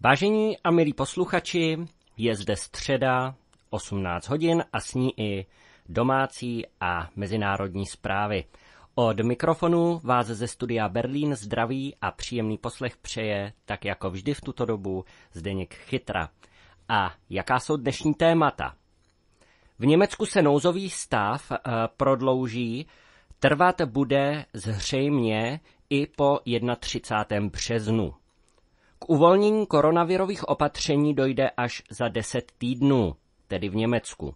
Vážení a milí posluchači, je zde středa, 18 hodin a sní i domácí a mezinárodní zprávy. Od mikrofonu vás ze studia Berlín zdraví a příjemný poslech přeje, tak jako vždy v tuto dobu, Zdeněk Chytra. A jaká jsou dnešní témata? V Německu se nouzový stav eh, prodlouží, trvat bude zřejmě i po 31. březnu. K uvolnění koronavirových opatření dojde až za 10 týdnů, tedy v Německu.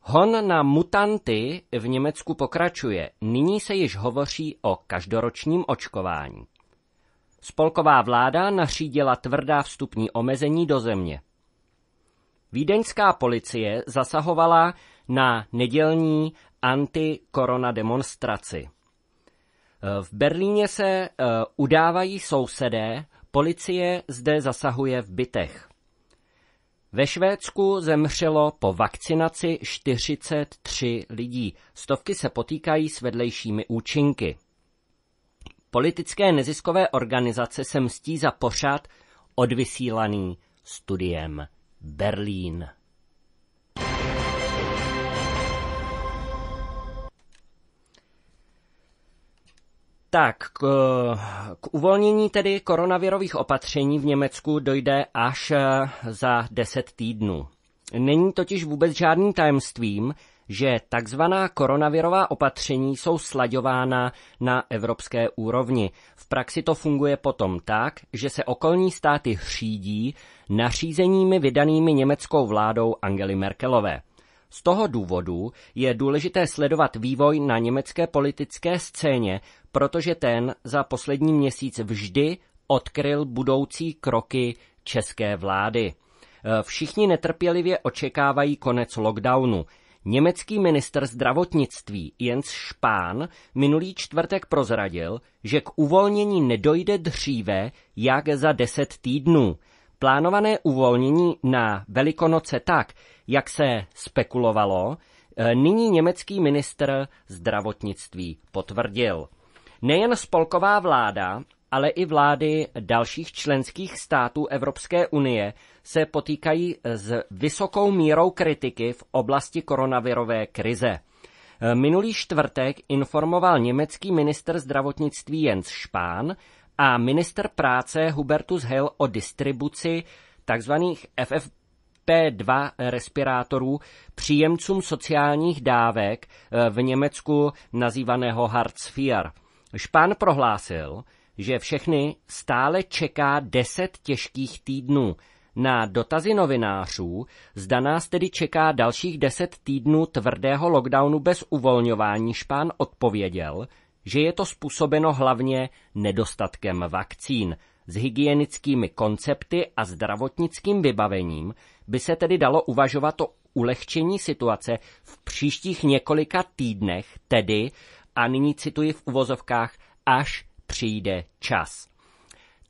Hon na mutanty v Německu pokračuje. Nyní se již hovoří o každoročním očkování. Spolková vláda nařídila tvrdá vstupní omezení do země. Vídeňská policie zasahovala na nedělní antikorona demonstraci. V Berlíně se eh, udávají sousedé Policie zde zasahuje v bytech. Ve Švédsku zemřelo po vakcinaci 43 lidí. Stovky se potýkají s vedlejšími účinky. Politické neziskové organizace se mstí za pořád odvysílaný studiem Berlín. Tak, k, k uvolnění tedy koronavirových opatření v Německu dojde až eh, za 10 týdnů. Není totiž vůbec žádným tajemstvím, že takzvaná koronavirová opatření jsou slaďována na evropské úrovni. V praxi to funguje potom tak, že se okolní státy hřídí nařízeními vydanými německou vládou Angely Merkelové. Z toho důvodu je důležité sledovat vývoj na německé politické scéně, protože ten za poslední měsíc vždy odkryl budoucí kroky české vlády. E, všichni netrpělivě očekávají konec lockdownu. Německý minister zdravotnictví Jens Spahn minulý čtvrtek prozradil, že k uvolnění nedojde dříve jak za deset týdnů. Plánované uvolnění na Velikonoce tak, jak se spekulovalo, e, nyní německý minister zdravotnictví potvrdil. Nejen spolková vláda, ale i vlády dalších členských států Evropské unie se potýkají s vysokou mírou kritiky v oblasti koronavirové krize. Minulý čtvrtek informoval německý minister zdravotnictví Jens Spahn a minister práce Hubertus Heil o distribuci tzv. ffp 2 respirátorů příjemcům sociálních dávek eh, v Německu nazývaného Hartz IV. Špán prohlásil, že všechny stále čeká deset těžkých týdnů. Na dotazy novinářů zda nás tedy čeká dalších deset týdnů tvrdého lockdownu bez uvolňování Špán odpověděl, že je to způsobeno hlavně nedostatkem vakcín. S hygienickými koncepty a zdravotnickým vybavením by se tedy dalo uvažovat o ulehčení situace v příštích několika týdnech, tedy a nyní cituji v uvozovkách, až přijde čas.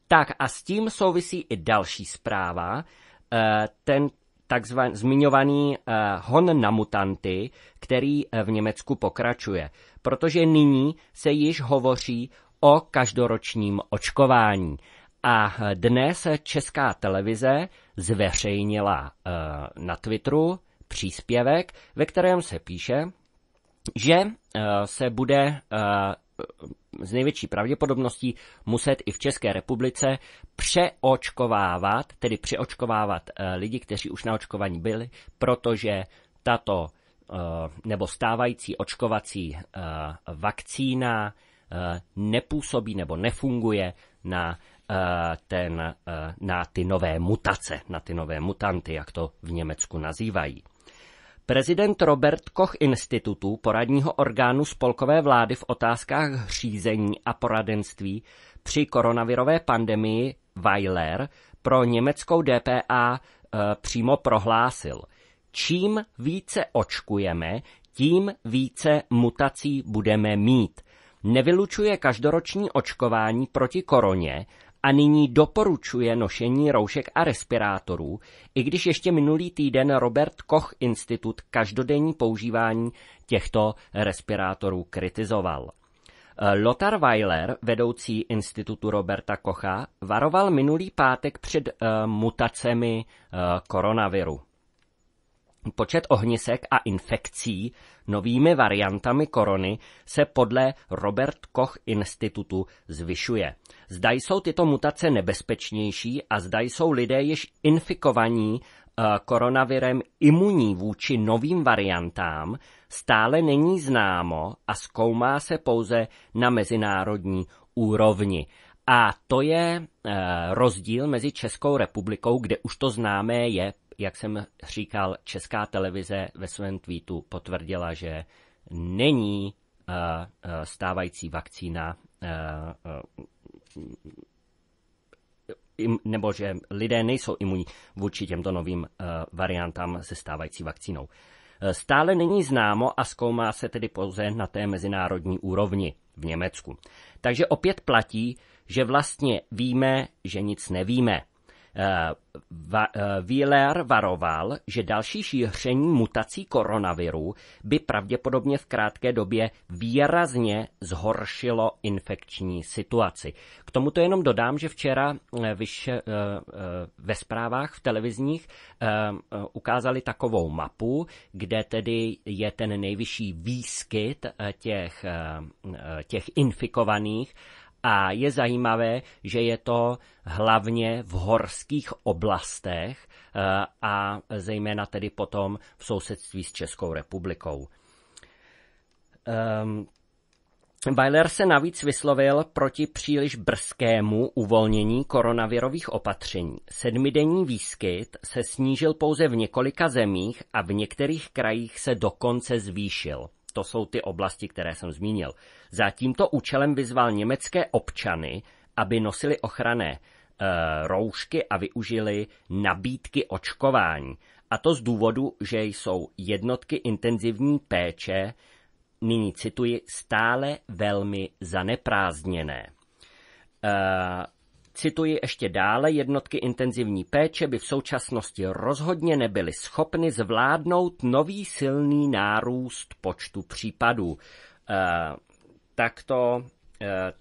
Tak a s tím souvisí i další zpráva. Eh, ten takzvaný zmiňovaný eh, hon na mutanty, který eh, v Německu pokračuje, protože nyní se již hovoří o každoročním očkování. A dnes Česká televize zveřejnila na Twitteru příspěvek, ve kterém se píše, že eh, se bude z eh, největší pravděpodobností muset i v České republice přeočkovávat, tedy přeočkovávat eh, lidi, kteří už naočkovaní byli, protože tato nebo stávající očkovací vakcína nepůsobí nebo nefunguje na, ten, na ty nové mutace, na ty nové mutanty, jak to v Německu nazývají. Prezident Robert Koch institutu, poradního orgánu spolkové vlády v otázkách řízení a poradenství při koronavirové pandemii Weiler pro německou DPA e, eh, přímo prohlásil, čím více očkujeme, tím více mutací budeme mít. Nevylučuje každoroční očkování proti koroně, a nyní doporučuje nošení roušek a respirátorů, i když ještě minulý týden Robert Koch institut každodenní používání těchto respirátorů kritizoval. Eh, Lothar Weiler, vedoucí institutu Roberta Kocha, varoval minulý pátek před uh, mutacemi uh, koronaviru. Počet ohnisek a infekcí novými variantami korony se podle Robert Koch institutu zvyšuje. Zda jsou tyto mutace nebezpečnější a zda jsou lidé již infikovaní eh, koronavirem imunní vůči novým variantám, stále není známo a zkoumá se pouze na mezinárodní úrovni. A to je eh, rozdíl mezi Českou republikou, kde už to známé je jak jsem říkal, česká televize ve svém tweetu potvrdila, že není eh, eh, stávající vakcína eh, nebo že lidé nejsou imunní vůči těmto novým variantám se stávající vakcínou. Stále není známo a zkoumá se tedy pouze na té mezinárodní úrovni v Německu. Takže opět platí, že vlastně víme, že nic nevíme. Eh, eh, Wheeler varoval, že další šíření mutací koronaviru by pravděpodobně v krátké době výrazně zhoršilo infekční situaci. K tomuto jenom dodám, že včera eh, vyše, ve zprávách v televizních ukázali takovou mapu, kde tedy je ten nejvyšší výskyt těch, těch infikovaných a je zajímavé, že je to hlavně v horských oblastech eh, a zejména tedy potom v sousedství s Českou republikou. Um, Weiler se navíc vyslovil proti příliš brzkému uvolnění koronavirových opatření. Sedmidenní výskyt se snížil pouze v několika zemích a v některých krajích se dokonce zvýšil to jsou ty oblasti, které jsem zmínil. Za tímto účelem vyzval německé občany, aby nosili ochranné e, roušky a využili nabídky očkování. A to z důvodu, že jsou jednotky intenzivní péče, nyní cituji, stále velmi zaneprázdněné. E, Cituji ještě dále, jednotky intenzivní péče by v současnosti rozhodně nebyly schopny zvládnout nový silný nárůst počtu případů. E, takto e,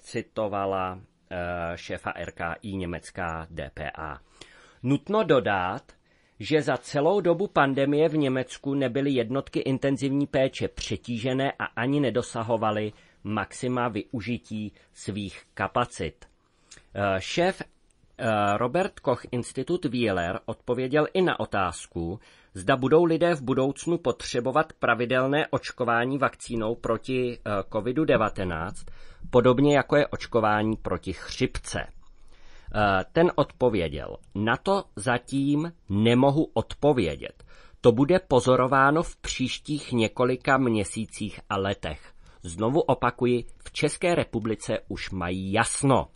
citovala e, šéfa RKI německá DPA. Nutno dodat, že za celou dobu pandemie v Německu nebyly jednotky intenzivní péče přetížené a ani nedosahovaly maxima využití svých kapacit. Eh, šéf eh, Robert Koch Institut Wieler odpověděl i na otázku, zda budou lidé v budoucnu potřebovat pravidelné očkování vakcínou proti eh, COVID-19, podobně jako je očkování proti chřipce. Ten odpověděl, na to zatím nemohu odpovědět. To bude pozorováno v příštích několika měsících a letech. Znovu opakuji, v České republice už mají jasno.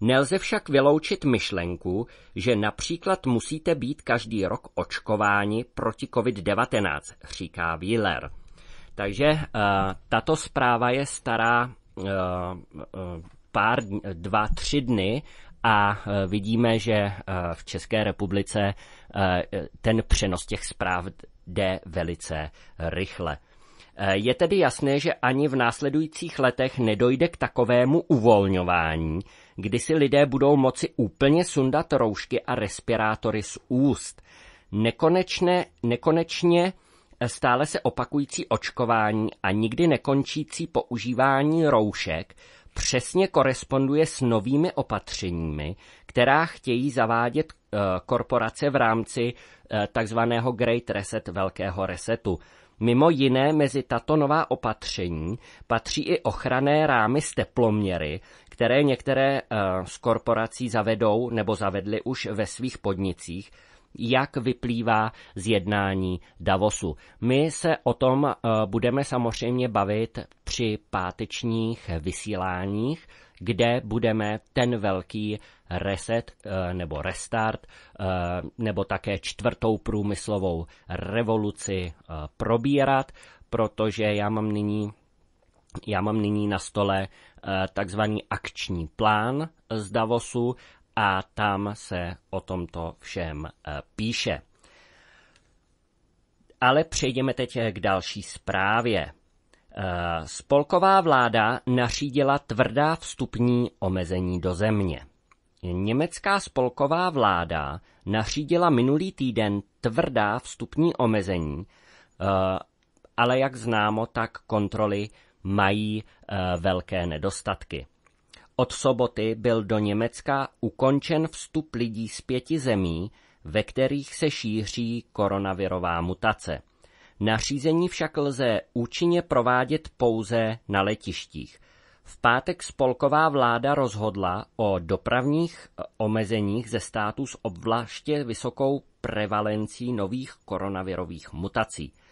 Nelze však vyloučit myšlenku, že například musíte být každý rok očkováni proti COVID-19, říká Wheeler. Takže uh, tato zpráva je stará uh, pár, dva, tři dny a vidíme, že v České republice ten přenos těch zpráv jde velice rychle. Je tedy jasné, že ani v následujících letech nedojde k takovému uvolňování, kdy si lidé budou moci úplně sundat roušky a respirátory z úst. Nekonečné, nekonečně eh, stále se opakující očkování a nikdy nekončící používání roušek přesně koresponduje s novými opatřeními, která chtějí zavádět eh, korporace v rámci eh, takzvaného Great Reset, velkého resetu. Mimo jiné mezi tato nová opatření patří i ochranné rámy s teploměry, které některé eh, z korporací zavedou nebo zavedly už ve svých podnicích, jak vyplývá z jednání Davosu. My se o tom eh, budeme samozřejmě bavit při pátečních vysíláních, kde budeme ten velký reset eh, nebo restart nebo také čtvrtou průmyslovou revoluci probírat, protože já mám nyní já mám nyní na stole eh, takzvaný akční plán z Davosu a tam se o tomto všem eh, píše. Ale přejdeme teď eh, k další zprávě. Spolková vláda nařídila tvrdá vstupní omezení do země. Německá spolková vláda nařídila minulý týden tvrdá vstupní omezení, ale jak známo, tak kontroly mají eh, velké nedostatky. Od soboty byl do Německa ukončen vstup lidí z pěti zemí, ve kterých se šíří koronavirová mutace. Nařízení však lze účinně provádět pouze na letištích. V pátek spolková vláda rozhodla o dopravních eh, omezeních ze státu s obvláště vysokou prevalencí nových koronavirových mutací –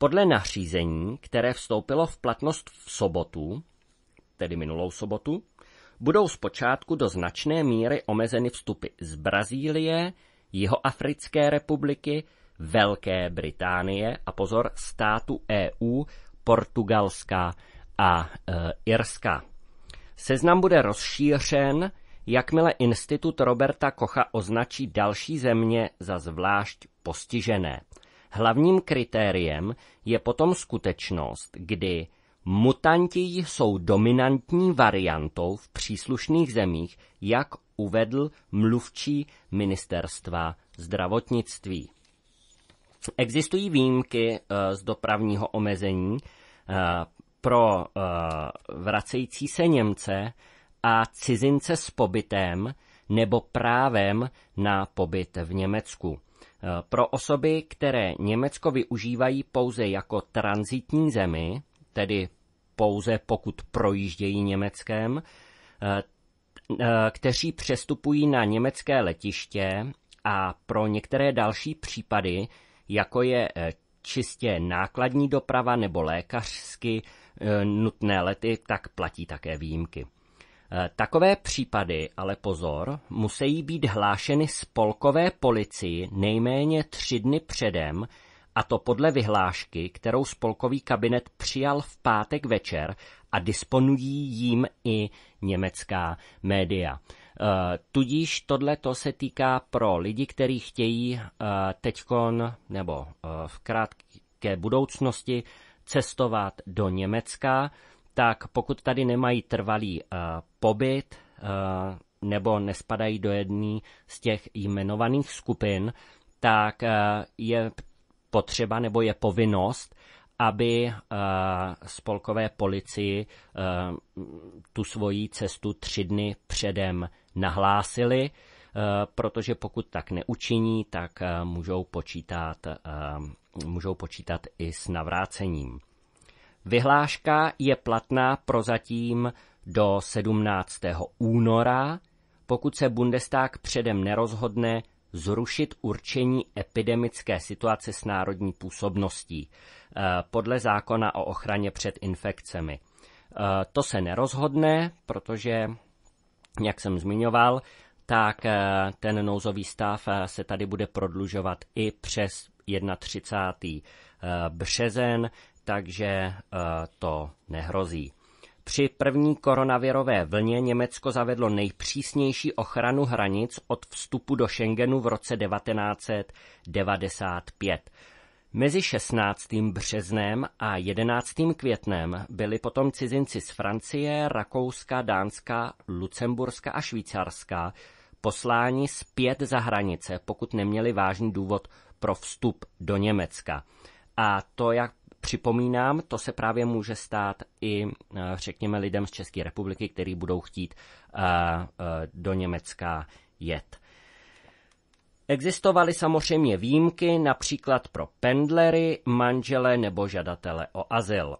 podle nařízení, které vstoupilo v platnost v sobotu, tedy minulou sobotu, budou zpočátku do značné míry omezeny vstupy z Brazílie, Jihoafrické republiky, Velké Británie a pozor státu EU, Portugalska a e, Irska. Seznam bude rozšířen, jakmile institut Roberta Kocha označí další země za zvlášť postižené. Hlavním kritériem je potom skutečnost, kdy mutanti jsou dominantní variantou v příslušných zemích, jak uvedl mluvčí ministerstva zdravotnictví. Existují výjimky eh, z dopravního omezení eh, pro eh, vracející se Němce a cizince s pobytem nebo právem na pobyt v Německu. Pro osoby, které Německo využívají pouze jako transitní zemi, tedy pouze pokud projíždějí Německem, eh, eh, kteří přestupují na německé letiště a pro některé další případy, jako je eh, čistě nákladní doprava nebo lékařsky nutné lety, tak platí také výjimky. Eh, takové případy, ale pozor, musí být hlášeny spolkové policii nejméně tři dny předem, a to podle vyhlášky, kterou spolkový kabinet přijal v pátek večer a disponují jím i německá média. Eh, tudíž tohle to se týká pro lidi, kteří chtějí eh, teďkon nebo v krátké budoucnosti cestovat do Německa, tak pokud tady nemají trvalý uh, pobyt uh, nebo nespadají do jedné z těch jmenovaných skupin, tak uh, je potřeba nebo je povinnost, aby spolkové policii tu svoji cestu tři dny předem nahlásili, protože pokud tak neučiní, tak můžou počítat, můžou počítat i s navrácením. Vyhláška je platná prozatím do 17. února, pokud se Bundestag předem nerozhodne zrušit určení epidemické situace s národní působností eh, podle zákona o ochraně před infekcemi. Eh, to se nerozhodne, protože, jak jsem zmiňoval, tak eh, ten nouzový stav se tady bude prodlužovat i přes 31. březen, takže eh, to nehrozí. Při první koronavirové vlně Německo zavedlo nejpřísnější ochranu hranic od vstupu do Schengenu v roce 1995. Mezi 16. březnem a 11. květnem byli potom cizinci z Francie, Rakouska, Dánska, Lucemburska a Švýcarska posláni zpět za hranice, pokud neměli vážný důvod pro vstup do Německa. A to jak Připomínám, to se právě může stát i, eh, řekněme, lidem z České republiky, který budou chtít eh, eh, do Německa jet. Existovaly samozřejmě výjimky, například pro pendlery, manžele nebo žadatele o azyl.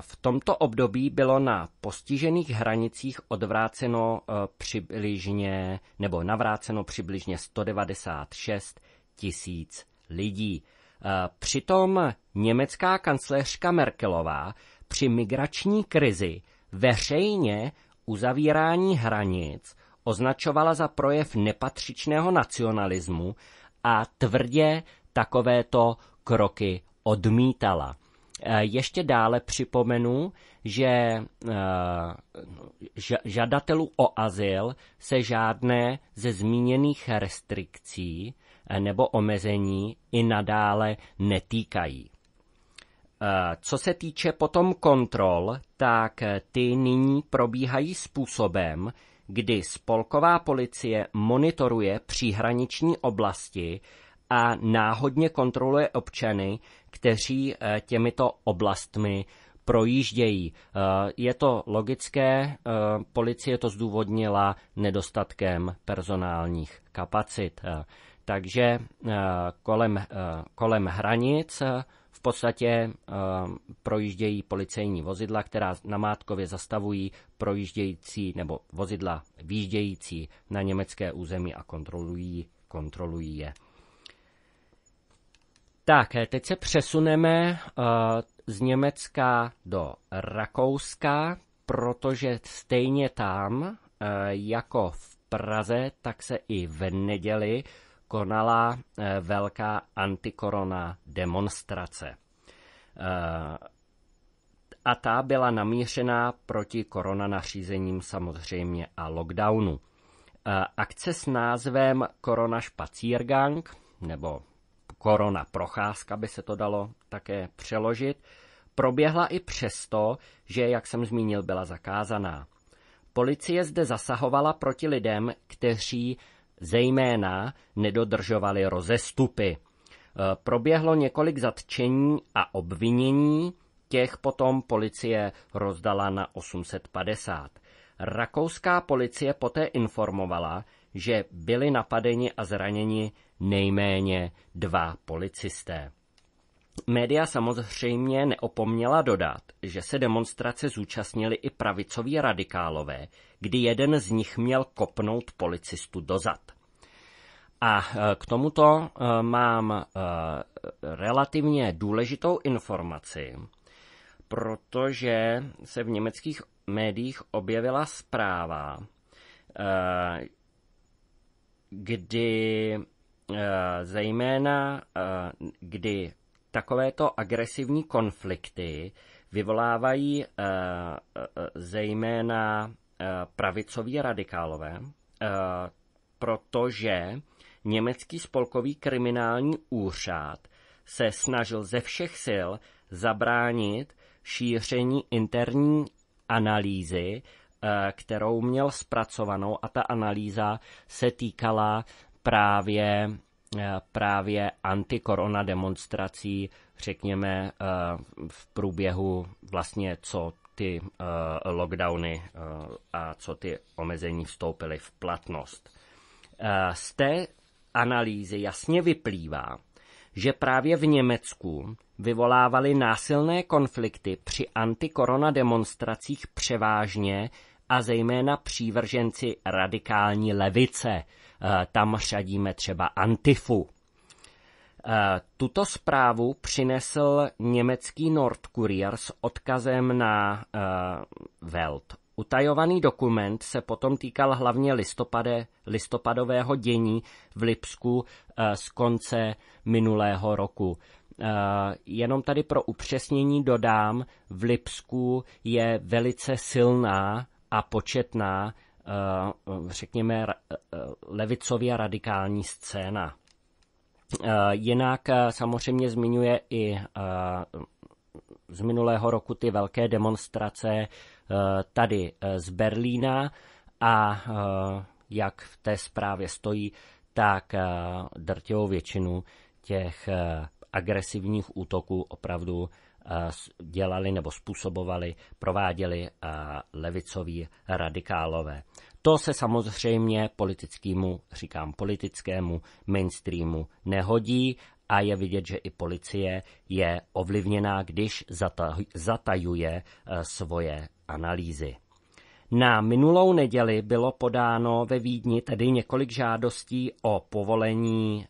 V tomto období bylo na postižených hranicích odvráceno přibližně, nebo navráceno přibližně 196 tisíc lidí. Eh, přitom německá kancléřka Merkelová při migrační krizi veřejně uzavírání hranic označovala za projev nepatřičného nacionalismu a tvrdě takovéto kroky odmítala. Eh, ještě dále připomenu, že eh, žadatelů o azyl se žádné ze zmíněných restrikcí nebo omezení i nadále netýkají. Eh, co se týče potom kontrol, tak eh, ty nyní probíhají způsobem, kdy spolková policie monitoruje příhraniční oblasti a náhodně kontroluje občany, kteří eh, těmito oblastmi projíždějí. Je to logické, policie to zdůvodnila nedostatkem personálních kapacit. Takže eh, kolem, eh, kolem hranic eh, v podstatě projíždějí policejní vozidla, která na mátkově zastavují projíždějící nebo vozidla výjíždějící na německé území a kontrolují, kontrolují je. Tak, teď se přesuneme z Německa do Rakouska, protože stejně tam, jako v Praze, tak se i v neděli konala eh, velká antikorona demonstrace. Eh, a ta byla namířená proti korona nařízením samozřejmě a lockdownu. Eh, akce s názvem Korona Spaziergang, nebo Korona Procházka by se to dalo také přeložit, proběhla i přesto, že, jak jsem zmínil, byla zakázaná. Policie zde zasahovala proti lidem, kteří Zejména nedodržovali rozestupy. E, proběhlo několik zatčení a obvinění, těch potom policie rozdala na 850. Rakouská policie poté informovala, že byli napadeni a zraněni nejméně dva policisté. Média samozřejmě neopomněla dodat, že se demonstrace zúčastnili i pravicoví radikálové, kdy jeden z nich měl kopnout policistu dozad. A e, k tomuto e, mám e, relativně důležitou informaci, protože se v německých médiích objevila zpráva, kdy zejména kdy takovéto agresivní konflikty vyvolávají eh, eh, zejména e, eh, pravicoví radikálové, protože německý spolkový kriminální úřad se snažil ze všech sil zabránit šíření interní analýzy, kterou měl zpracovanou a ta analýza se týkala právě Eh, právě antikorona demonstrací, řekněme, eh, v průběhu vlastně co ty eh, lockdowny a co ty omezení vstoupily v platnost. Z té analýzy jasně vyplývá, že právě v Německu vyvolávaly násilné konflikty při antikorona demonstracích převážně a zejména přívrženci radikální levice – Eh, tam řadíme třeba Antifu. Eh, tuto zprávu přinesl německý Nordkurier s odkazem na eh, Welt. Utajovaný dokument se potom týkal hlavně listopade, listopadového dění v Lipsku z konce minulého roku. Jenom tady pro upřesnění dodám, v Lipsku je velice silná a početná Eh, řekněme, eh, levicově radikální scéna. Eh, jinak samozřejmě zmiňuje i z minulého roku ty velké demonstrace tady z Berlína a jak v té zprávě stojí, tak drtivou většinu těch agresivních útoků opravdu Eh, dělali nebo způsobovali, prováděli eh, levicoví radikálové. To se samozřejmě politickému, říkám politickému, mainstreamu nehodí a je vidět, že i policie je ovlivněná, když zatajuje eh, svoje analýzy. Na minulou neděli bylo podáno ve Vídni tedy několik žádostí o povolení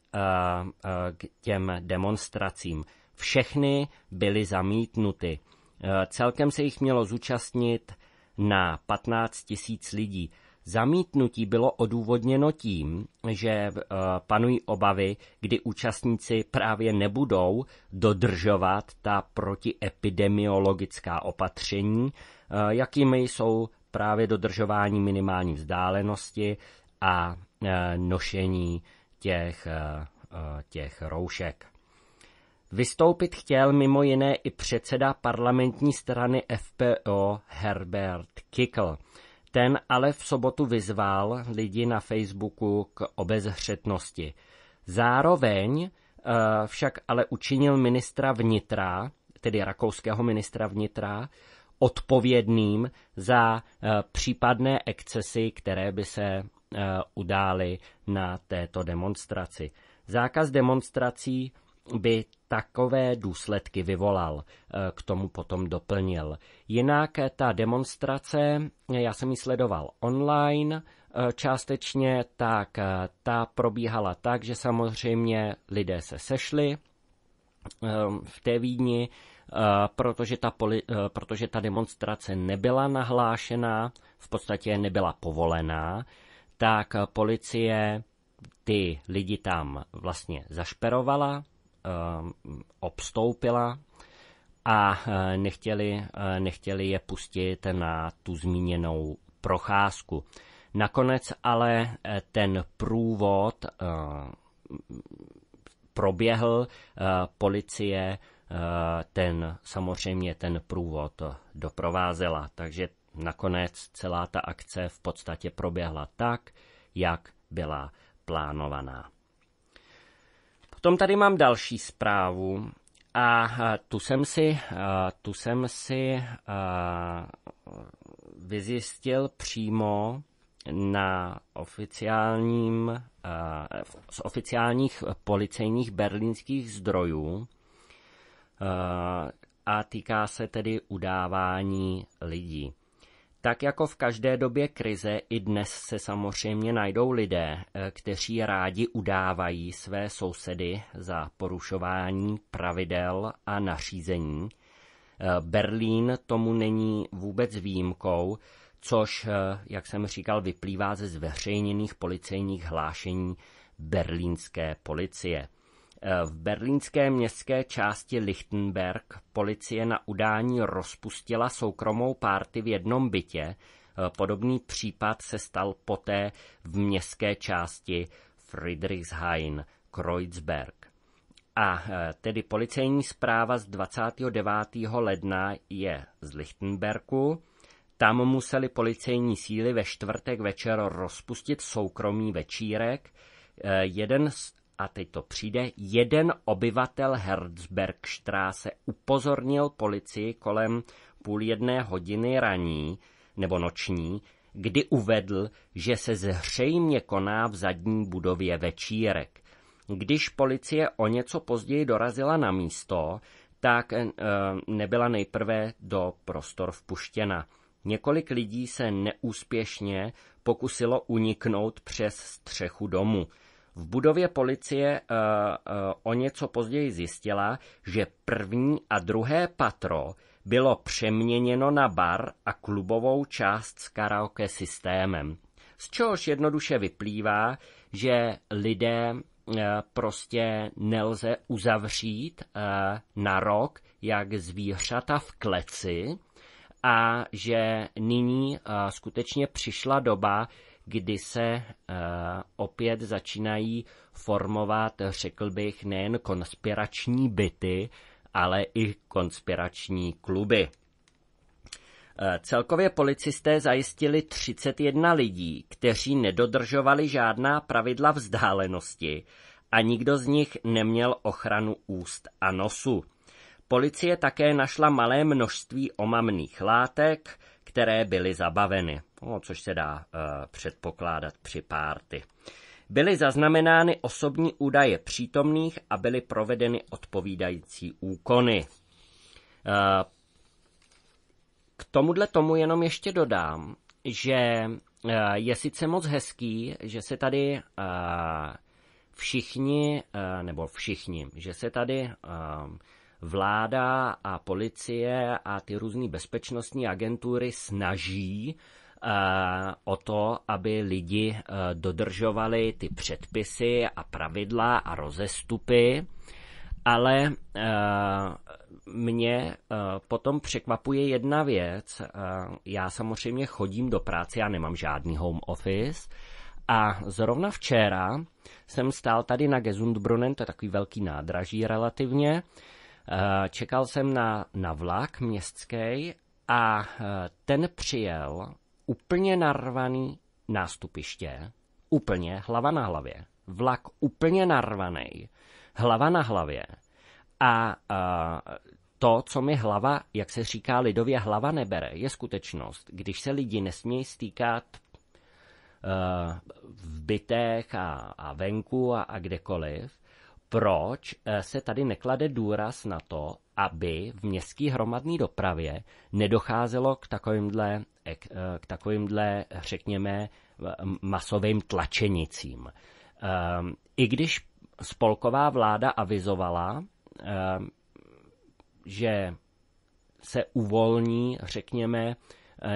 k těm demonstracím. Všechny byly zamítnuty. Eh, celkem se jich mělo zúčastnit na 15 tisíc lidí. Zamítnutí bylo odůvodněno tím, že eh, panují obavy, kdy účastníci právě nebudou dodržovat ta protiepidemiologická opatření, eh, jakými jsou právě dodržování minimální vzdálenosti a nošení těch, těch roušek. Vystoupit chtěl mimo jiné i předseda parlamentní strany FPO Herbert Kickl. Ten ale v sobotu vyzval lidi na Facebooku k obezřetnosti. Zároveň eh, však ale učinil ministra vnitra, tedy rakouského ministra vnitra, odpovědným za eh, případné excesy, které by se eh, udály na této demonstraci. Zákaz demonstrací by takové důsledky vyvolal. Eh, k tomu potom doplnil. Jinak eh, ta demonstrace, eh, já jsem ji sledoval online, částečně tak ta probíhala tak, že samozřejmě lidé se sešli v té Vídni, protože ta, poli, protože ta demonstrace nebyla nahlášená, v podstatě nebyla povolená, tak policie ty lidi tam vlastně zašperovala, Eh, obstoupila a eh, nechtěli, eh, nechtěli je pustit na tu zmíněnou procházku. Nakonec ale ten průvod proběhl, policie ten samozřejmě ten průvod doprovázela, takže nakonec celá ta akce v podstatě proběhla tak, jak byla plánovaná. Potom tady mám další zprávu a tu jsem si, tu jsem si vyzjistil přímo na oficiálním, z oficiálních policejních berlínských zdrojů a týká se tedy udávání lidí. Tak jako v každé době krize, i dnes se samozřejmě najdou lidé, eh, kteří rádi udávají své sousedy za porušování pravidel a nařízení. Eh, Berlín tomu není vůbec výjimkou, což, eh, jak jsem říkal, vyplývá ze zveřejněných policejních hlášení berlínské policie. Eh, v berlínské městské části Lichtenberg policie na udání rozpustila soukromou párty v jednom bytě. Eh, podobný případ se stal poté v městské části Friedrichshain, Kreuzberg. A eh, tedy policejní zpráva z 29. ledna je z Lichtenbergu. Tam museli policejní síly ve čtvrtek večer rozpustit soukromý večírek. Jeden z a teď to přijde, jeden obyvatel Herzbergstráse upozornil policii kolem půl jedné hodiny raní nebo noční, kdy uvedl, že se zřejmě koná v zadní budově večírek. Když policie o něco později dorazila na místo, tak e, nebyla nejprve do prostor vpuštěna. Několik lidí se neúspěšně pokusilo uniknout přes střechu domu. V budově policie uh, uh, o něco později zjistila, že první a druhé patro bylo přeměněno na bar a klubovou část s karaoke systémem. Z čehož jednoduše vyplývá, že lidé eh, prostě nelze uzavřít na rok, jak zvířata v kleci, a že nyní skutečně přišla doba, kdy se eh, opět začínají formovat, řekl bych, nejen konspirační byty, ale i konspirační kluby. Eh, celkově policisté zajistili 31 lidí, kteří nedodržovali žádná pravidla vzdálenosti a nikdo z nich neměl ochranu úst a nosu. Policie také našla malé množství omamných látek, které byly zabaveny, no, což se dá e, předpokládat při párty. Byly zaznamenány osobní údaje přítomných a byly provedeny odpovídající úkony. E, k tomuhle tomu jenom ještě dodám, že eh, je sice moc hezký, že se tady všichni, nebo všichni, že se tady vláda a policie a ty různé bezpečnostní agentury snaží eh, o to, aby lidi eh, dodržovali ty předpisy a pravidla a rozestupy, ale eh, mě potom překvapuje jedna věc. Já samozřejmě chodím do práce, já nemám žádný home office, a zrovna včera jsem stál tady na Gesundbrunnen, to je takový velký nádraží relativně, Eh, čekal jsem na, na vlak městský a eh, ten přijel úplně narvaný nástupiště, úplně hlava na hlavě, vlak úplně narvaný, hlava na hlavě a eh, to, co mi hlava, jak se říká lidově, hlava nebere, je skutečnost, když se lidi nesmějí stýkat v bytech a, a venku a, a kdekoliv, proč eh, se tady neklade důraz na to, aby v městské hromadné dopravě nedocházelo k takovýmhle, eh, eh, k takovýmhle, řekněme, masovým tlačenicím. Ehm, I když spolková vláda avizovala, ehm, že se uvolní, řekněme,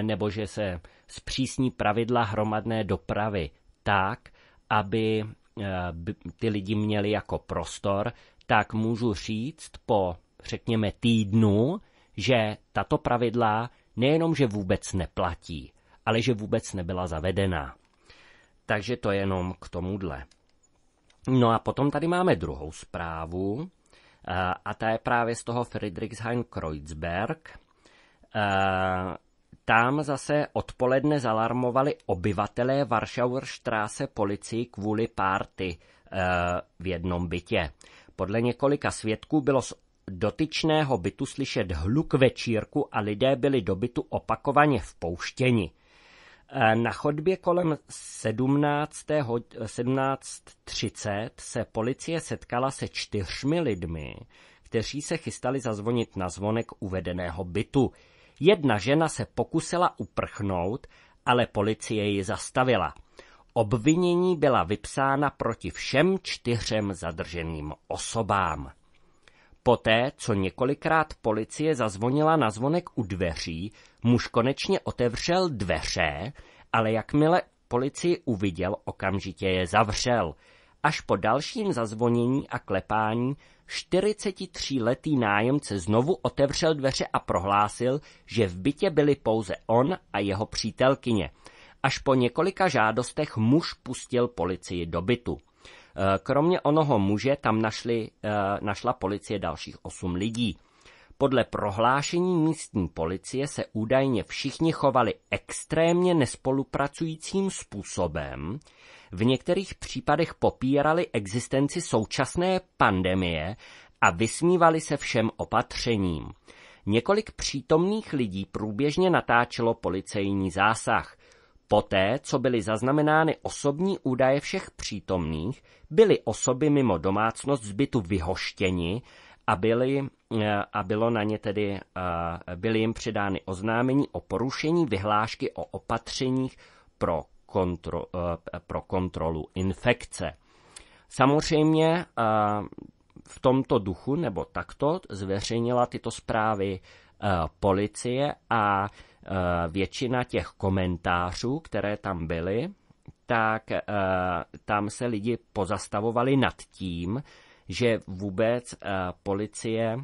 nebo že se zpřísní pravidla hromadné dopravy tak, aby Eh, ty lidi měli jako prostor, tak můžu říct po, řekněme, týdnu, že tato pravidla nejenom, že vůbec neplatí, ale že vůbec nebyla zavedena. Takže to jenom k tomuhle. No a potom tady máme druhou zprávu, eh, a ta je právě z toho Friedrichshain Kreuzberg, eh, tam zase odpoledne zalarmovali obyvatelé Varšauerštráse policii kvůli párty e, v jednom bytě. Podle několika svědků bylo z dotyčného bytu slyšet hluk večírku a lidé byli do bytu opakovaně vpouštěni. Eh, na chodbě kolem 17. 17.30 se policie setkala se čtyřmi lidmi, kteří se chystali zazvonit na zvonek uvedeného bytu. Jedna žena se pokusila uprchnout, ale policie ji zastavila. Obvinění byla vypsána proti všem čtyřem zadrženým osobám. Poté, co několikrát policie zazvonila na zvonek u dveří, muž konečně otevřel dveře, ale jakmile policii uviděl, okamžitě je zavřel – Až po dalším zazvonění a klepání 43-letý nájemce znovu otevřel dveře a prohlásil, že v bytě byli pouze on a jeho přítelkyně. Až po několika žádostech muž pustil policii do bytu. Eh, kromě onoho muže tam našli, eh, našla policie dalších osm lidí. Podle prohlášení místní policie se údajně všichni chovali extrémně nespolupracujícím způsobem, v některých případech popírali existenci současné pandemie a vysmívali se všem opatřením. Několik přítomných lidí průběžně natáčelo policejní zásah. Poté, co byly zaznamenány osobní údaje všech přítomných, byly osoby mimo domácnost zbytu vyhoštěni a, byly, eh, a bylo na ně tedy, eh, byly jim předány oznámení o porušení vyhlášky o opatřeních pro, kontro, eh, pro kontrolu infekce. Samozřejmě v tomto duchu nebo takto zveřejnila tyto zprávy policie a většina těch komentářů, které tam byly, tak tam se lidi pozastavovali nad tím, že vůbec eh, policie eh,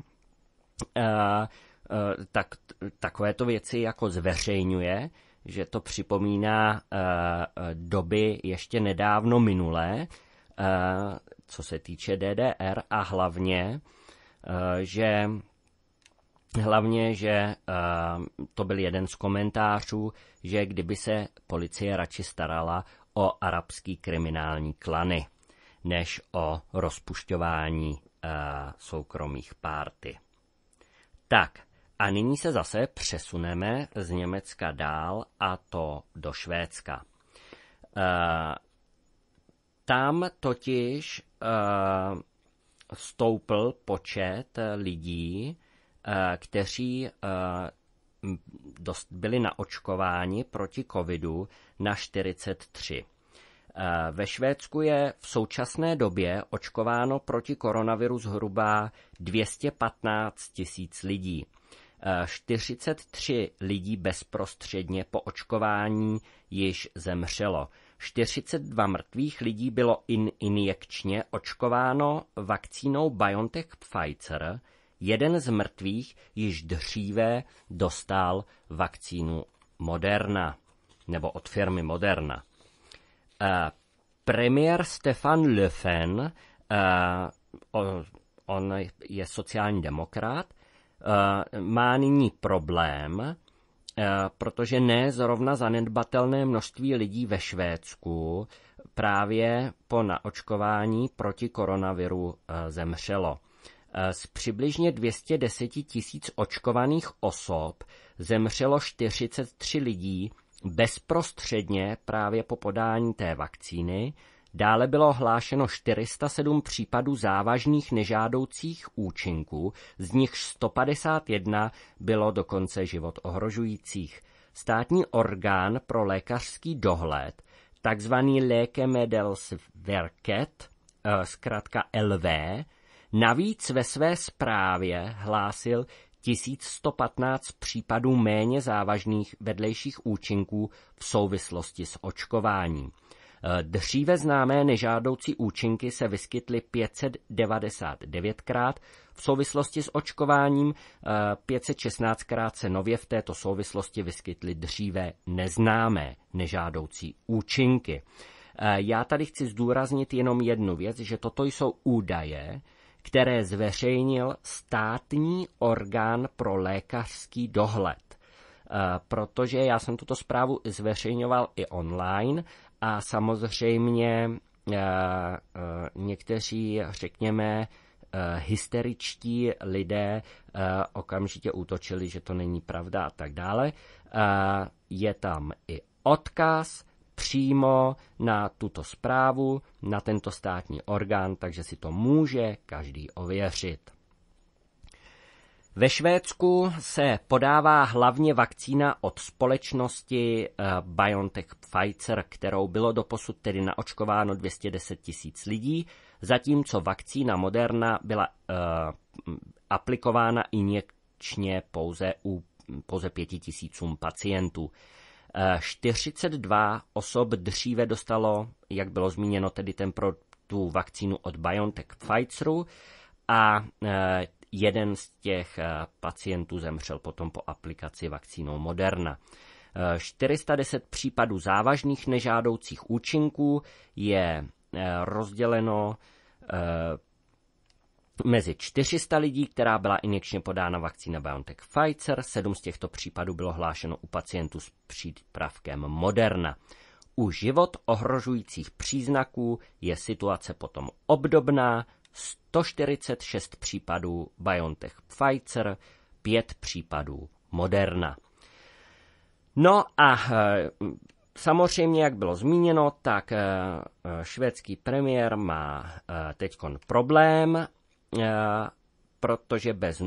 eh, tak, takovéto věci jako zveřejňuje, že to připomíná doby ještě nedávno minulé, co se týče DDR a hlavně, že Hlavně, že to byl jeden z komentářů, že kdyby se policie radši starala o arabský kriminální klany než o rozpušťování eh, soukromých párty. Tak, a nyní se zase přesuneme z Německa dál a to do Švédska. Eh, tam totiž eh, stoupl počet lidí, kteří byli naočkováni proti covidu na 43. Eh, ve Švédsku je v současné době očkováno proti koronaviru zhruba 215 tisíc lidí. 43 eh, lidí bezprostředně po očkování již zemřelo. 42 mrtvých lidí bylo in injekčně očkováno vakcínou BioNTech Pfizer. Jeden z mrtvých již dříve dostal vakcínu Moderna nebo od firmy Moderna. Eh, premiér Stefan Löfven, eh, on, on je sociální demokrat, eh, má nyní problém, protože ne zrovna zanedbatelné množství lidí ve Švédsku právě po naočkování proti koronaviru zemřelo. Z přibližně 210 tisíc očkovaných osob zemřelo 43 lidí Bezprostředně právě po podání té vakcíny dále bylo hlášeno 407 případů závažných nežádoucích účinků, z nich 151 bylo dokonce život ohrožujících. Státní orgán pro lékařský dohled, takzvaný verket eh, zkrátka LV, navíc ve své zprávě hlásil 1115 případů méně závažných vedlejších účinků v souvislosti s očkováním. Eh, dříve známé nežádoucí účinky se vyskytly 599krát v souvislosti s očkováním, 516krát eh, se nově v této souvislosti vyskytly dříve neznámé nežádoucí účinky. Eh, já tady chci zdůraznit jenom jednu věc, že toto jsou údaje, které zveřejnil státní orgán pro lékařský dohled. E, protože já jsem tuto zprávu zveřejňoval i online a samozřejmě e, e, někteří, řekněme, hysteričtí lidé okamžitě útočili, že to není pravda a tak dále. Je tam i odkaz přímo na tuto zprávu, na tento státní orgán, takže si to může každý ověřit. Ve Švédsku se podává hlavně vakcína od společnosti eh, BioNTech Pfizer, kterou bylo doposud tedy naočkováno 210 tisíc lidí, zatímco vakcína Moderna byla uh, aplikována injekčně pouze u pouze pěti tisícům pacientů. 42 osob dříve dostalo, jak bylo zmíněno, tedy ten pro tu vakcínu od BioNTech Pfizeru a e, jeden z těch e, pacientů zemřel potom po aplikaci vakcínou Moderna. 410 e, případů závažných nežádoucích účinků je rozděleno Mezi 400 lidí, která byla injekčně podána vakcína BioNTech Pfizer, sedm z těchto případů bylo hlášeno u pacientů s přípravkem Moderna. U život ohrožujících příznaků je situace potom obdobná, 146 případů BioNTech Pfizer, 5 případů Moderna. No a e, Samozřejmě, jak bylo zmíněno, tak e, e, švédský premiér má teď problém Eh, protože, bez, eh,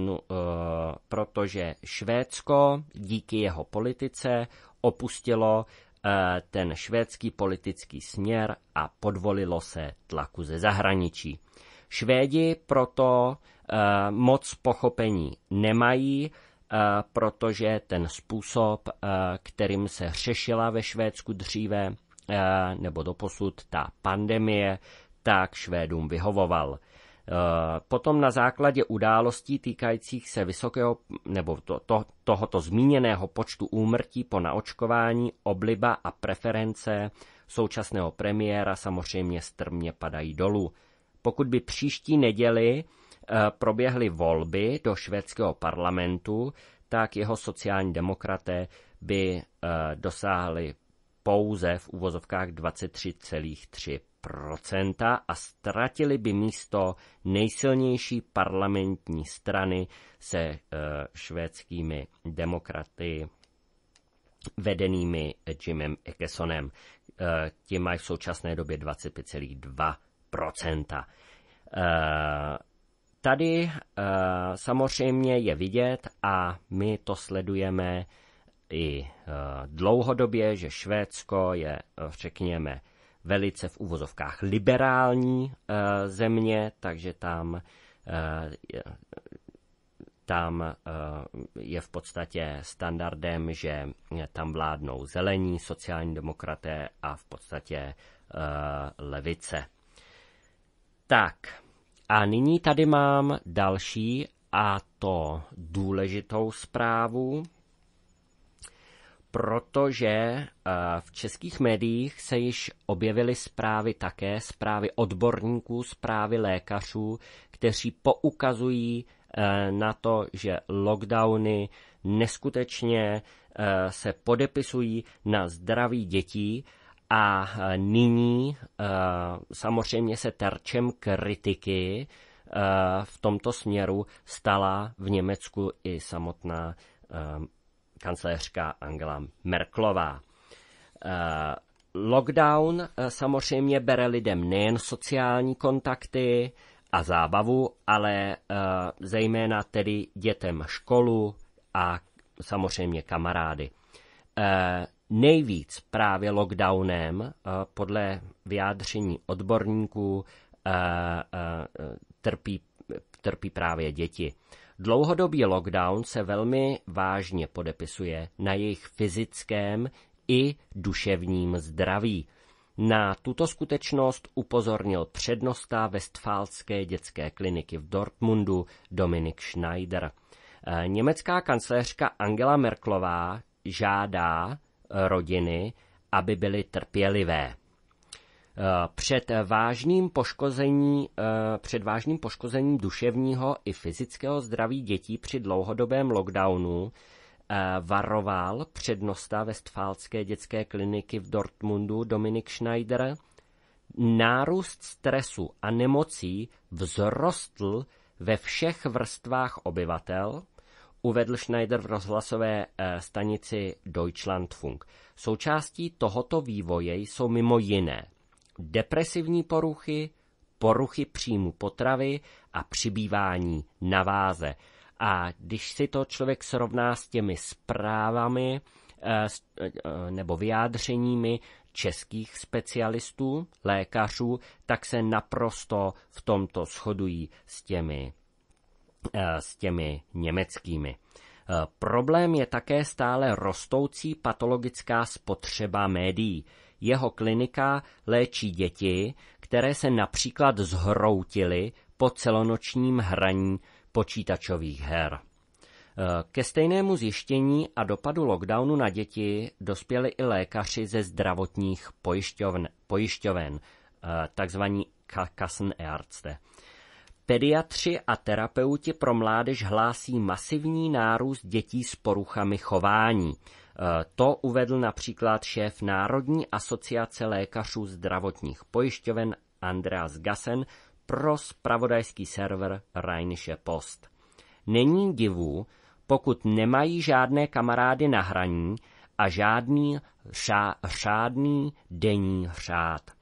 protože Švédsko díky jeho politice opustilo eh, ten švédský politický směr a podvolilo se tlaku ze zahraničí. Švédi proto moc pochopení nemají, protože ten způsob, kterým se řešila ve Švédsku dříve, nebo doposud ta pandemie, tak Švédům vyhovoval. Eh, potom na základě událostí týkajících se vysokého nebo to, to, tohoto zmíněného počtu úmrtí po naočkování, obliba a preference současného premiéra samozřejmě strmě padají dolů. Pokud by příští neděli eh, proběhly volby do švédského parlamentu, tak jeho sociální demokraté by eh, dosáhli pouze v uvozovkách 23,3% a ztratili by místo nejsilnější parlamentní strany se eh, švédskými demokraty vedenými Jimem Ekesonem. Eh, ti mají v současné době 25,2%. Eh, tady samozřejmě je vidět a my to sledujeme i e, dlouhodobě, že Švédsko je, e, řekněme, velice v uvozovkách liberální e, země, takže tam tam je v podstatě standardem, že tam vládnou zelení, sociální demokraté a v podstatě levice. Tak, a nyní tady mám další a to důležitou zprávu, protože eh, v českých médiích se již objevily zprávy také, zprávy odborníků, zprávy lékařů, kteří poukazují eh, na to, že lockdowny neskutečně eh, se podepisují na zdraví dětí a nyní samozřejmě se terčem kritiky v tomto směru stala v Německu i samotná kancléřka Angela Merklová. Eh, lockdown eh, samozřejmě bere lidem nejen sociální kontakty a zábavu, ale eh, zejména tedy dětem školu a samozřejmě kamarády. Nejvíc právě lockdownem, podle vyjádření odborníků, trpí, trpí právě děti. Dlouhodobý lockdown se velmi vážně podepisuje na jejich fyzickém i duševním zdraví. Na tuto skutečnost upozornil přednosta Westfálské dětské kliniky v Dortmundu Dominik Schneider. Eh, německá kancléřka Angela Merklová žádá rodiny, aby byly trpělivé. Eh, před vážným, poškození, eh, před vážným poškozením duševního i fyzického zdraví dětí při dlouhodobém lockdownu eh, varoval přednosta Westfálské dětské kliniky v Dortmundu Dominik Schneider. Nárůst stresu a nemocí vzrostl ve všech vrstvách obyvatel, uvedl Schneider v rozhlasové stanici Deutschlandfunk. Součástí tohoto vývoje jsou mimo jiné depresivní poruchy, poruchy příjmu potravy a přibývání na váze. A když si to člověk srovná s těmi zprávami eh, eh, nebo vyjádřeními českých specialistů, lékařů, tak se naprosto v tomto shodují s těmi, eh, s těmi německými. Problém je také stále rostoucí patologická spotřeba médií. Jeho klinika léčí děti, které se například zhroutily po celonočním hraní počítačových her. E, ke stejnému zjištění a dopadu lockdownu na děti dospěli i lékaři ze zdravotních pojišťovn, pojišťoven, e, takzvaní Kassenärzte. Pediatři a terapeuti pro mládež hlásí masivní nárůst dětí s poruchami chování – Eh, to uvedl například šéf Národní asociace lékařů zdravotních pojišťoven Andreas Gassen pro spravodajský server Rheinische Post. Není divu, pokud nemají žádné kamarády na hraní a žádný ša, žádný denní řád. Eh,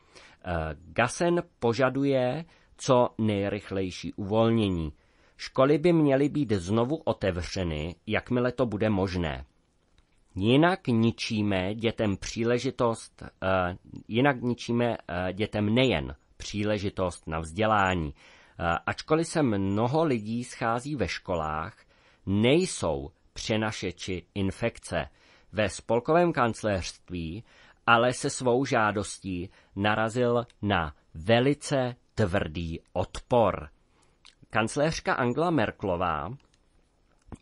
Gassen požaduje co nejrychlejší uvolnění. Školy by měly být znovu otevřeny, jakmile to bude možné. Jinak ničíme dětem příležitost, eh, jinak ničíme eh, dětem nejen příležitost na vzdělání. Eh, ačkoliv se mnoho lidí schází ve školách, nejsou přenašeči infekce. Ve spolkovém kancléřství ale se svou žádostí narazil na velice tvrdý odpor. Kancléřka Angela Merklová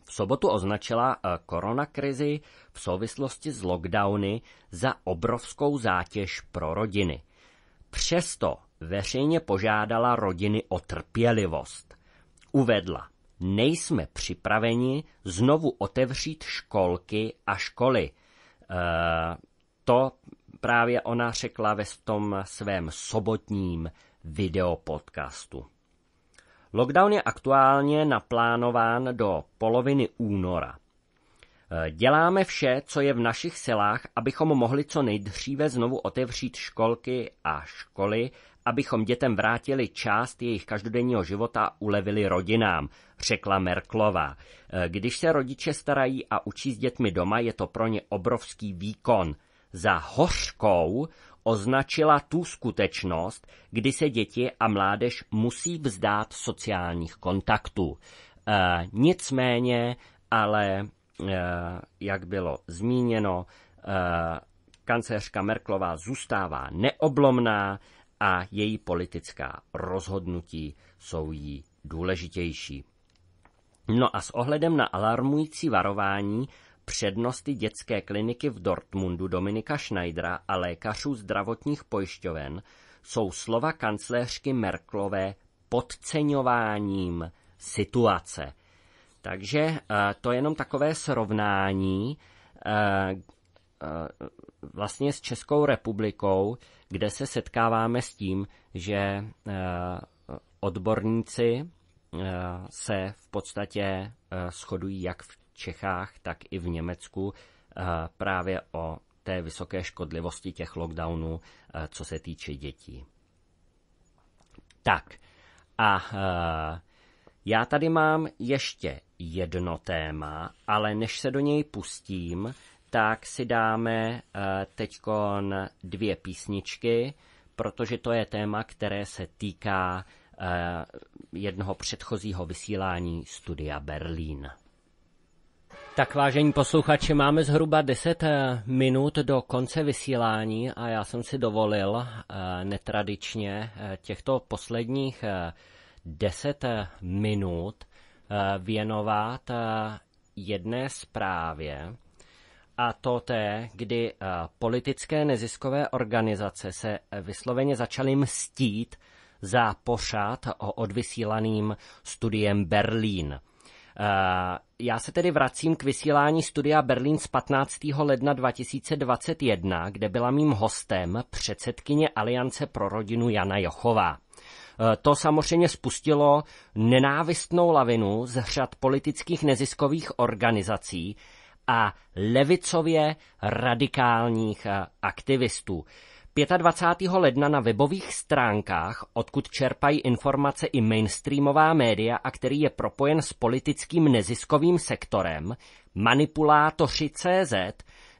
v sobotu označila eh, koronakrizi v souvislosti s lockdowny za obrovskou zátěž pro rodiny. Přesto veřejně požádala rodiny o trpělivost. Uvedla, nejsme připraveni znovu otevřít školky a školy. E, to právě ona řekla ve tom svém sobotním videopodcastu. Lockdown je aktuálně naplánován do poloviny února. E, děláme vše, co je v našich silách, abychom mohli co nejdříve znovu otevřít školky a školy, abychom dětem vrátili část jejich každodenního života a ulevili rodinám, řekla Merklova. E, když se rodiče starají a učí s dětmi doma, je to pro ně obrovský výkon. Za hořkou označila tu skutečnost, kdy se děti a mládež musí vzdát sociálních kontaktů. E, nicméně, ale e, jak bylo zmíněno, e, kancelářka Merklová zůstává neoblomná a její politická rozhodnutí jsou jí důležitější. No a s ohledem na alarmující varování přednosti dětské kliniky v Dortmundu Dominika Schneidera a lékařů zdravotních pojišťoven jsou slova kancléřky Merklové podceňováním situace. Takže eh, to je jenom takové srovnání eh, eh, vlastně s Českou republikou, kde se setkáváme s tím, že odborníci se v podstatě shodují jak v Čechách, tak i v Německu eh, právě o té vysoké škodlivosti těch lockdownů, eh, co se týče dětí. Tak a eh, já tady mám ještě jedno téma, ale než se do něj pustím, tak si dáme teď dvě písničky, protože to je téma, které se týká jednoho předchozího vysílání studia Berlín. Tak vážení posluchači, máme zhruba 10 eh, minut do konce vysílání a já jsem si dovolil eh, netradičně eh, těchto posledních 10 minut věnovat jedné zprávě, a to té, kdy politické neziskové organizace se vysloveně začaly mstít za pořád o odvysílaným studiem Berlín. Eh, já se tedy vracím k vysílání studia Berlín z 15. ledna 2021, kde byla mým hostem předsedkyně Aliance pro rodinu Jana Jochová. Eh, to samozřejmě spustilo nenávistnou lavinu z řad politických neziskových organizací a levicově radikálních eh, aktivistů. 25. ledna na webových stránkách, odkud čerpají informace i mainstreamová média a který je propojen s politickým neziskovým sektorem, manipulátoři.cz,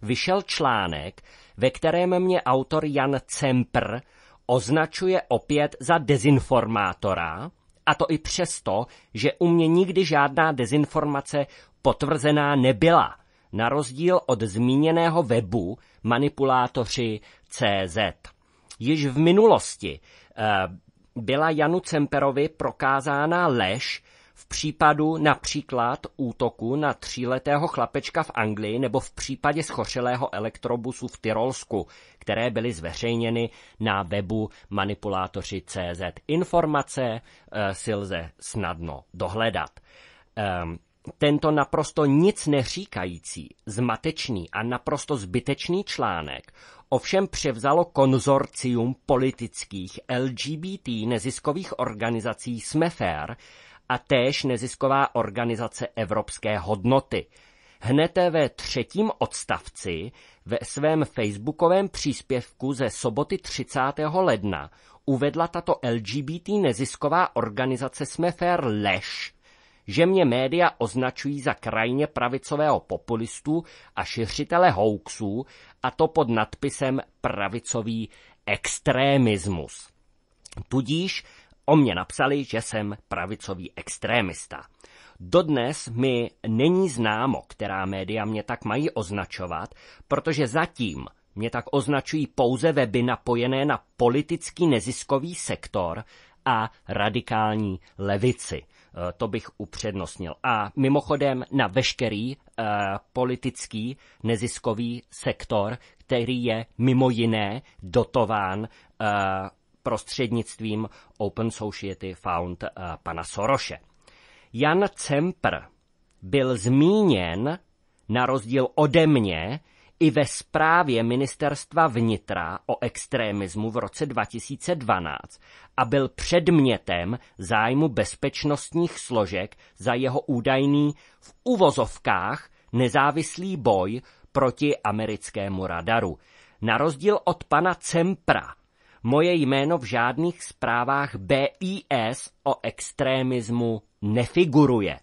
vyšel článek, ve kterém mě autor Jan Cempr označuje opět za dezinformátora, a to i přesto, že u mě nikdy žádná dezinformace potvrzená nebyla, na rozdíl od zmíněného webu manipulátoři CZ. Již v minulosti eh, byla Janu Cemperovi prokázána lež v případu například útoku na tříletého chlapečka v Anglii nebo v případě schořelého elektrobusu v Tyrolsku, které byly zveřejněny na webu manipulátoři CZ. Informace e, si lze snadno dohledat. Ehm, tento naprosto nic neříkající, zmatečný a naprosto zbytečný článek ovšem převzalo konzorcium politických LGBT neziskových organizací SMEFER a též nezisková organizace Evropské hodnoty. Hned ve třetím odstavci ve svém facebookovém příspěvku ze soboty 30. ledna uvedla tato LGBT nezisková organizace Smefer lež, že mě média označují za krajně pravicového populistu a šiřitele hoaxů, a to pod nadpisem pravicový extrémismus. Tudíž o mě napsali, že jsem pravicový extrémista. Dodnes mi není známo, která média mě tak mají označovat, protože zatím mě tak označují pouze weby napojené na politický neziskový sektor a radikální levici. Eh, to bych upřednostnil. A mimochodem na veškerý eh, politický neziskový sektor, který je mimo jiné dotován eh, prostřednictvím Open Society Found pana Soroše. Jan Cempr byl zmíněn, na rozdíl ode mě, i ve zprávě ministerstva vnitra o extremismu v roce 2012 a byl předmětem zájmu bezpečnostních složek za jeho údajný v uvozovkách nezávislý boj proti americkému radaru. Na rozdíl od pana Cempra, moje jméno v žádných zprávách BIS o extremismu nefiguruje.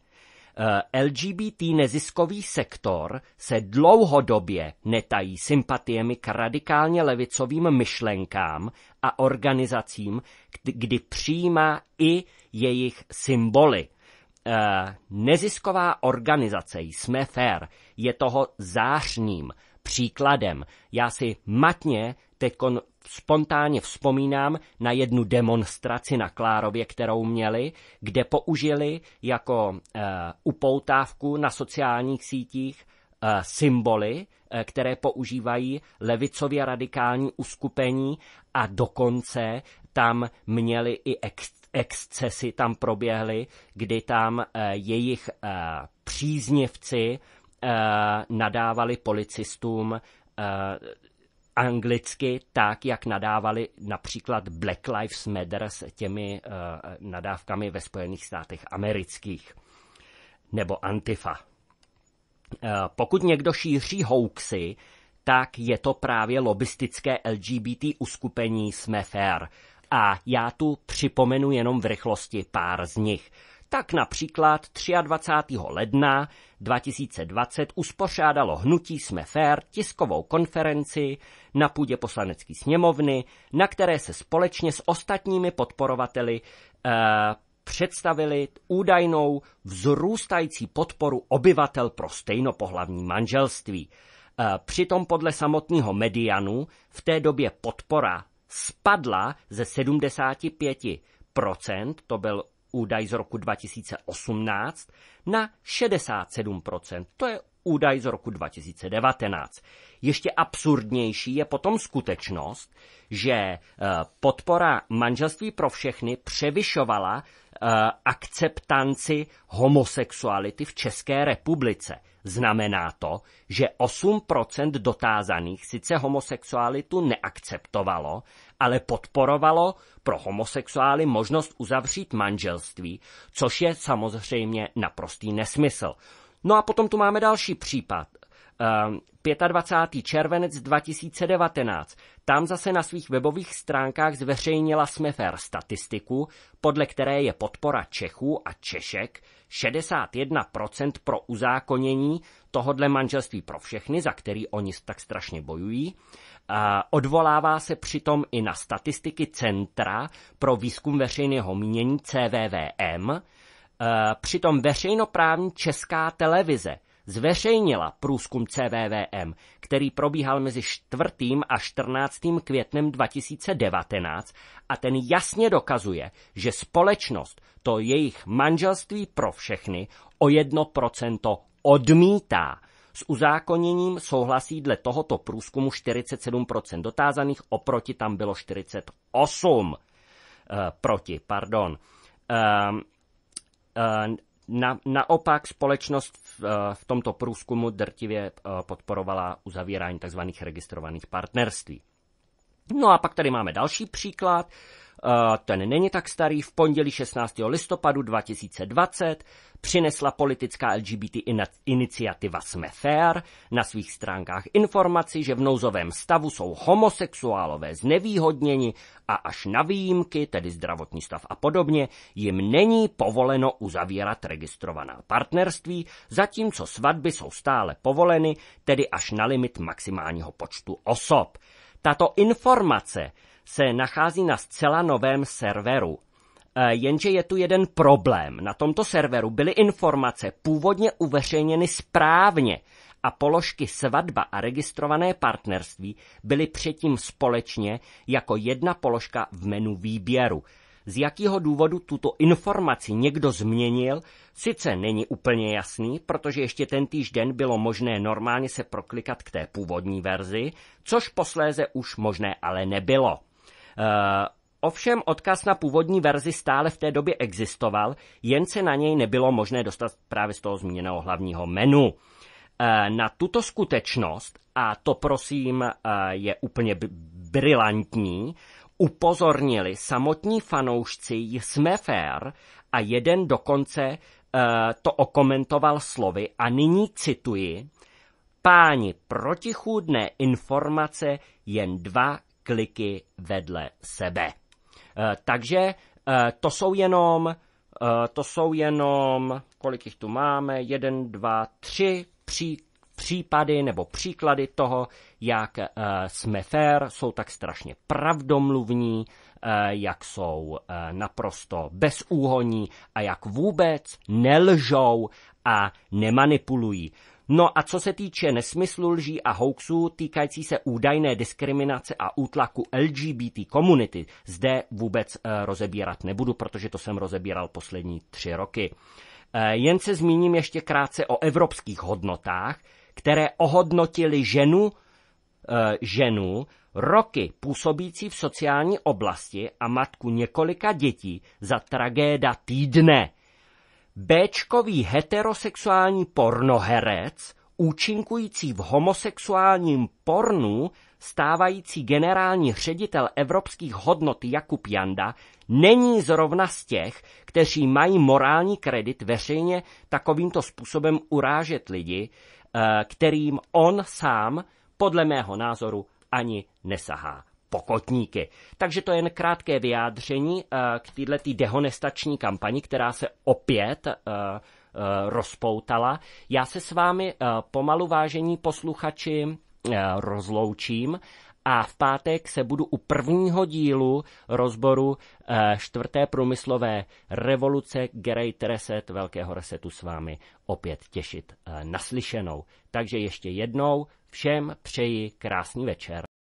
Eh, LGBT neziskový sektor se dlouhodobě netají sympatiemi k radikálně levicovým myšlenkám a organizacím, kdy přijímá i jejich symboly. Eh, nezisková organizace, jsme fair, je toho zářným příkladem. Já si matně teď spontánně vzpomínám na jednu demonstraci na Klárově, kterou měli, kde použili jako e, upoutávku na sociálních sítích e, symboly, e, které používají levicově radikální uskupení a dokonce tam měli i ex, excesy, tam proběhly, kdy tam e, jejich e, příznivci e, nadávali policistům e, anglicky tak, jak nadávali například Black Lives Matter s těmi uh, nadávkami ve Spojených státech amerických nebo Antifa. Uh, pokud někdo šíří hoaxy, tak je to právě lobistické LGBT uskupení Jsme fair. A já tu připomenu jenom v rychlosti pár z nich. Tak například 23. ledna 2020 uspořádalo hnutí Jsme fair tiskovou konferenci na půdě poslanecké sněmovny, na které se společně s ostatními podporovateli eh, představili údajnou vzrůstající podporu obyvatel pro stejnopohlavní manželství. Eh, přitom podle samotného medianu v té době podpora spadla ze 75 to byl údaj z roku 2018 na 67%. To je údaj z roku 2019. Ještě absurdnější je potom skutečnost, že eh, podpora manželství pro všechny převyšovala eh, akceptanci homosexuality v České republice. Znamená to, že 8% dotázaných sice homosexualitu neakceptovalo, ale podporovalo pro homosexuály možnost uzavřít manželství, což je samozřejmě naprostý nesmysl. No a potom tu máme další případ. Ehm, 25. červenec 2019. Tam zase na svých webových stránkách zveřejnila Smefer statistiku, podle které je podpora Čechů a Češek 61% pro uzákonění tohodle manželství pro všechny, za který oni tak strašně bojují. A odvolává se přitom i na statistiky Centra pro výzkum veřejného mínění CVVM, Přitom veřejnoprávní česká televize zveřejnila průzkum CVVM, který probíhal mezi 4. a 14. květnem 2019 a ten jasně dokazuje, že společnost to jejich manželství pro všechny o 1% odmítá. S uzákoněním souhlasí dle tohoto průzkumu 47% dotázaných, oproti tam bylo 48 e, eh, proti, pardon. E, e, na, naopak společnost v, eh, v tomto průzkumu drtivě eh, podporovala uzavírání tzv. registrovaných partnerství. No a pak tady máme další příklad. Eh, ten není tak starý, v pondělí 16. listopadu 2020 přinesla politická LGBT iniciativa Sme fair na svých stránkách informaci, že v nouzovém stavu jsou homosexuálové znevýhodněni a až na výjimky, tedy zdravotní stav a podobně, jim není povoleno uzavírat registrovaná partnerství, zatímco svatby jsou stále povoleny, tedy až na limit maximálního počtu osob. Tato informace se nachází na zcela novém serveru. E, jenže je tu jeden problém. Na tomto serveru byly informace původně uveřejněny správně a položky svatba a registrované partnerství byly předtím společně jako jedna položka v menu výběru. Z jakého důvodu tuto informaci někdo změnil, sice není úplně jasný, protože ještě ten den bylo možné normálně se proklikat k té původní verzi, což posléze už možné ale nebylo. Eh, ovšem odkaz na původní verzi stále v té době existoval, jen se na něj nebylo možné dostat právě z toho zmíněného hlavního menu. Eh, na tuto skutečnost, a to prosím eh, je úplně brilantní, upozornili samotní fanoušci Jsme fair a jeden dokonce to okomentoval slovy a nyní cituji Páni, protichůdné informace jen dva kliky vedle sebe. Eh, takže eh, to jsou jenom, eh, to jsou jenom, kolik jich tu máme, jeden, dva, tři pří, případy nebo příklady toho, jak jsme fair, jsou tak strašně pravdomluvní, jak jsou naprosto bezúhoní a jak vůbec nelžou a nemanipulují. No a co se týče nesmyslu lží a hoaxů týkající se údajné diskriminace a útlaku LGBT komunity, zde vůbec eh, rozebírat nebudu, protože to jsem rozebíral poslední tři roky. Eh, jen se zmíním ještě krátce o evropských hodnotách, které ohodnotili ženu, eh, ženu roky působící v sociální oblasti a matku několika dětí za tragéda týdne – Bčkový heterosexuální pornoherec, účinkující v homosexuálním pornu, stávající generální ředitel evropských hodnot Jakub Janda, není zrovna z těch, kteří mají morální kredit veřejně takovýmto způsobem urážet lidi, eh, kterým on sám, podle mého názoru, ani nesahá pokotníky. Takže to je jen krátké vyjádření eh, k této dehonestační kampani, která se opět eh, eh, rozpoutala. Já se s vámi pomalu, vážení posluchači, rozloučím a v pátek se budu u prvního dílu rozboru čtvrté průmyslové revoluce Great Reset, Velkého resetu s vámi opět těšit naslyšenou. Takže ještě jednou všem přeji krásný večer.